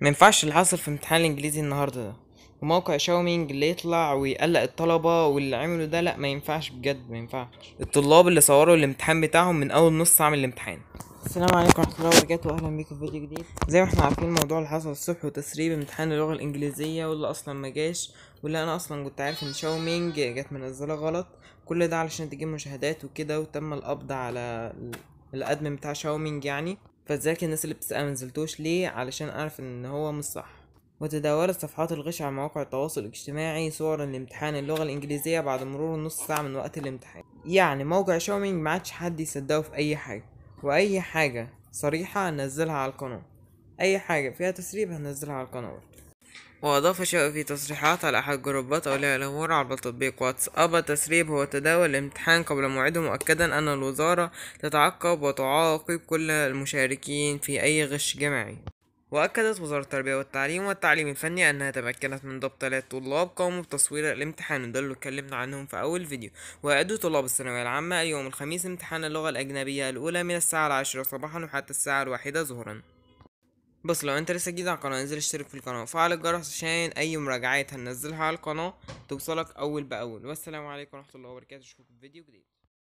مينفعش اللي حصل في امتحان الانجليزي النهارده ده وموقع شاومينج اللي يطلع ويقلق الطلبة واللي عمله ده لأ ما ينفعش بجد ما ينفعش الطلاب اللي صوروا الامتحان بتاعهم من أول نص عام الامتحان السلام عليكم ورحمة الله وبركاته أهلا بيكم في فيديو جديد زي ما احنا عارفين الموضوع اللي حصل الصبح وتسريب امتحان اللغة الإنجليزية واللي أصلا ما جاش واللي أنا أصلا كنت عارف إن شاومينج جت منزلة غلط كل ده علشان تجيب مشاهدات وكده وتم القبض على الأدمن بتاع شاومينج يعني فاتذاكر الناس اللي بتسأل منزلتوش ليه علشان أعرف إن هو مش صح وتداولت صفحات الغش على مواقع التواصل الاجتماعي صورا لامتحان اللغة الإنجليزية بعد مرور نص ساعة من وقت الامتحان يعني موقع شومينج معادش حد يصدقه في أي حاجة وأي حاجة صريحة هنزلها على القناة أي حاجة فيها تسريب هنزلها على القناة برضه وأضاف شيئا في تصريحات على أحد جروبات أولياء الأمور على تطبيق واتس أب التسريب هو تداول الامتحان قبل موعده مؤكدا أن الوزارة تتعقب وتعاقب كل المشاركين في أي غش جماعي وأكدت وزارة التربية والتعليم والتعليم الفني أنها تمكنت من ضبط ثلاث طلاب قاموا بتصوير الامتحان ده اللي اتكلمنا عنهم في أول فيديو وأعدوا طلاب الثانوية العامة اليوم الخميس امتحان اللغة الأجنبية الأولى من الساعة العاشرة صباحا وحتى الساعة الواحدة ظهرا بص لو انت لسه جديد على القناه انزل اشترك في القناه وفعل الجرس عشان اي مراجعات هننزلها على القناه توصلك اول باول والسلام عليكم ورحمه الله وبركاته اشوفكم في فيديو جديد